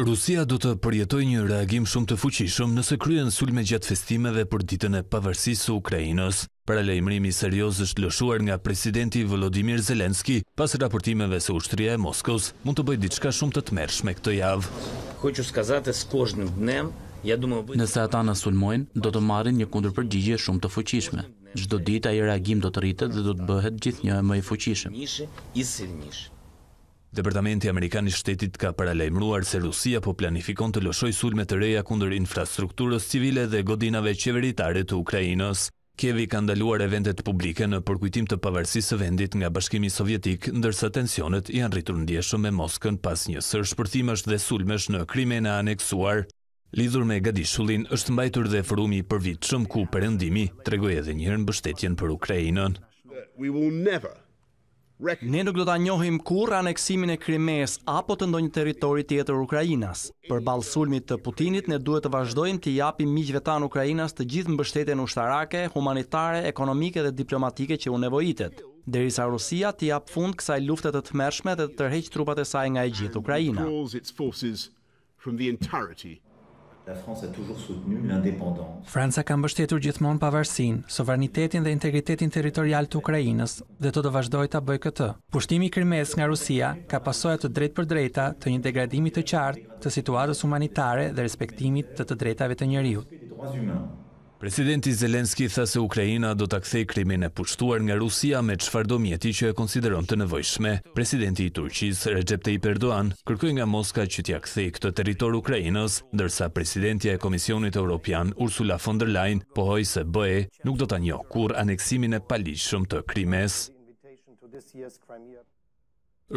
Rusia do të përjetoj një reagim shumë të fuqishëm nëse kryen sulme gjatë festimeve për ditën e pavarësisë u Ukrajinës. Paralajmërimi serios është lëshuar nga presidenti Volodimir Zelenski, pas raportimeve se ushtria e Moskos mund të bëjt diçka shumë të të mersh këtë javë. Nëse ata në sulmojnë, do të marrin një kundrë përgjigje shumë të fuqishme. Gjdo ditë ai i reagim do të rritët dhe do të bëhet gjithë një e më i fuqishme. Departamenti Amerikan i shtetit ka paralajmruar se Rusia po planifikon të lëshojë sulme të reja kundër infrastrukturës civile dhe godinave qeveritare të Ukrajinës. Kjevi ka ndaluar eventet publike në përkujtim të pavarësisë së vendit nga bashkimi sovjetik, ndërsa tensionet janë rritur ndjeshëm me Moskën pas një sër shpërthimesh dhe sulmesh në krimen e aneksuar. Lidhur me gadishullin, është mbajtur dhe forumi për vitë shumë ku Perëndimi tregoj edhe njërën bështetjen për Ukrajinën. Ne nuk do të njohim kur aneksimin e krimes apo të ndonjë teritori tjetër Ukrajinas. Për balë sulmit të Putinit, ne duhet të vazhdojmë të japim miqve tanë Ukrajinas të gjithë mbështetjen ushtarake, humanitare, ekonomike dhe diplomatike që unë nevojitet. Derisa Rusia të japë fund kësaj luftet të të dhe të tërheqë trupat e saj nga e gjithë Ukraina. La France a toujours soutenu l'indépendance. Franca ka mbështetur gjithmonë pavarësinë, sovranitetin dhe integritetin territorial të Ukrainës dhe do të vazhdojë ta bëjë këtë. Pushtimi i Krimes nga Rusia ka pasojë të drejtë për drejta të një degradimi të qartë të situatës humanitare dhe respektimit të të drejtave të njeriu. Presidenti Zelenski tha se Ukrajina do të kthej krimin e pushtuar nga Rusia me qëfar do mjeti që e konsideron të nevojshme. Presidenti i Turqis, Recep Tayyip Erdogan, kërkuj nga Moska që t'ja akthej këtë teritor Ukrajinës, dërsa presidentja e Komisionit Europian, Ursula von der Leyen, pohoj se bëhe nuk do të njo kur aneksimin e palishëm të krimes.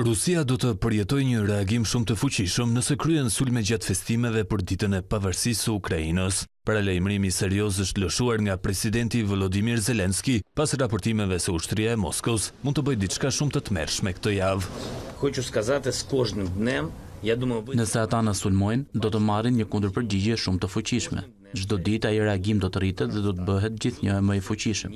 Rusia do të përjetoj një reagim shumë të fuqishëm nëse kryen sulme gjatë festimeve për ditën e pavarësisë Ukrajinës. Pra lejmërimi serios është lëshuar nga presidenti Vlodimir Zelenski, pas raportimeve se ushtria e Moskos mund të bëjt diçka shumë të të mersh me këtë javë. Nëse ata në sulmojnë, do të marin një kundrë përgjigje shumë të fuqishme. Gjdo dit a i reagim do të rritët dhe do të bëhet gjithë një e më i fuqishëm.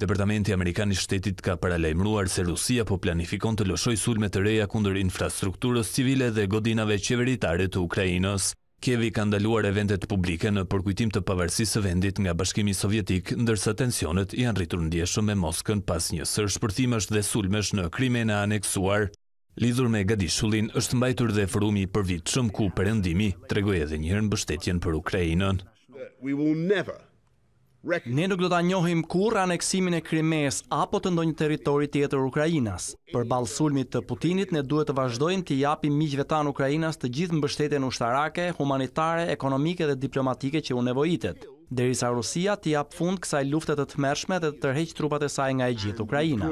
Departamenti Amerikani shtetit ka paralajmruar se Rusia po planifikon të lëshoj sulme të reja kundër infrastrukturës civile dhe godinave qeveritare të Ukrajinës. Kjevi ka ndaluar eventet publike në përkujtim të pavarësisë vendit nga bashkimi sovjetik, ndërsa tensionet janë rritur ndjeshëm me Moskën pas një sërsh përthimash dhe sulmesh në krimen e aneksuar. Lidhur me gadishullin, është mbajtur dhe frumi për vitë shumë ku përëndimi, tregoj edhe njërën bështetjen për Ukrajinën. Ne nuk do të anjohim kur aneksimin e Krimes apo të ndonjë teritori tjetër Ukrajinas. Për balë sulmit të Putinit, ne duhet të vazhdojmë të japim miqve tanë Ukrajinas të gjithë mbështetjen ushtarake, humanitare, ekonomike dhe diplomatike që u nevojitet derisa Rusia të jap fund kësaj lufte të tmerrshme dhe të tërheqë trupat e saj nga e gjithë Ukraina.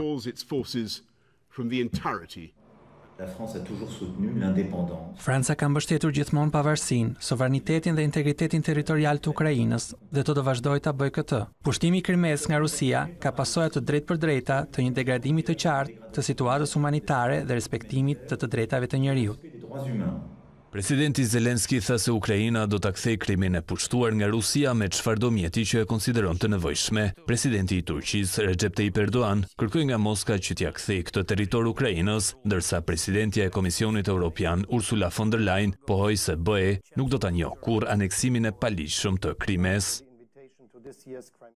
La France a toujours soutenu l'indépendance. Franca ka mbështetur gjithmonë pavarësinë, sovranitetin dhe integritetin territorial të Ukrainës dhe do të vazhdojë ta bëjë këtë. Pushtimi i Krimes nga Rusia ka pasojë të drejtpërdrejta të një degradimi të qartë të situatës humanitare dhe respektimit të të drejtave të njeriut. Presidenti Zelenski tha se Ukrajina do të kthej krimin e pushtuar nga Rusia me qëfardo mjeti që e konsideron të nevojshme. Presidenti i Turqis, Recep Tayyip Erdoğan, kërkuj nga Moska që t'ja kthej këtë teritor Ukrajinës, dërsa presidentja e Komisionit Europian, Ursula von der Leyen, pohoj se bëhe, nuk do t'a njohë kur aneksimin e palishëm të krimes.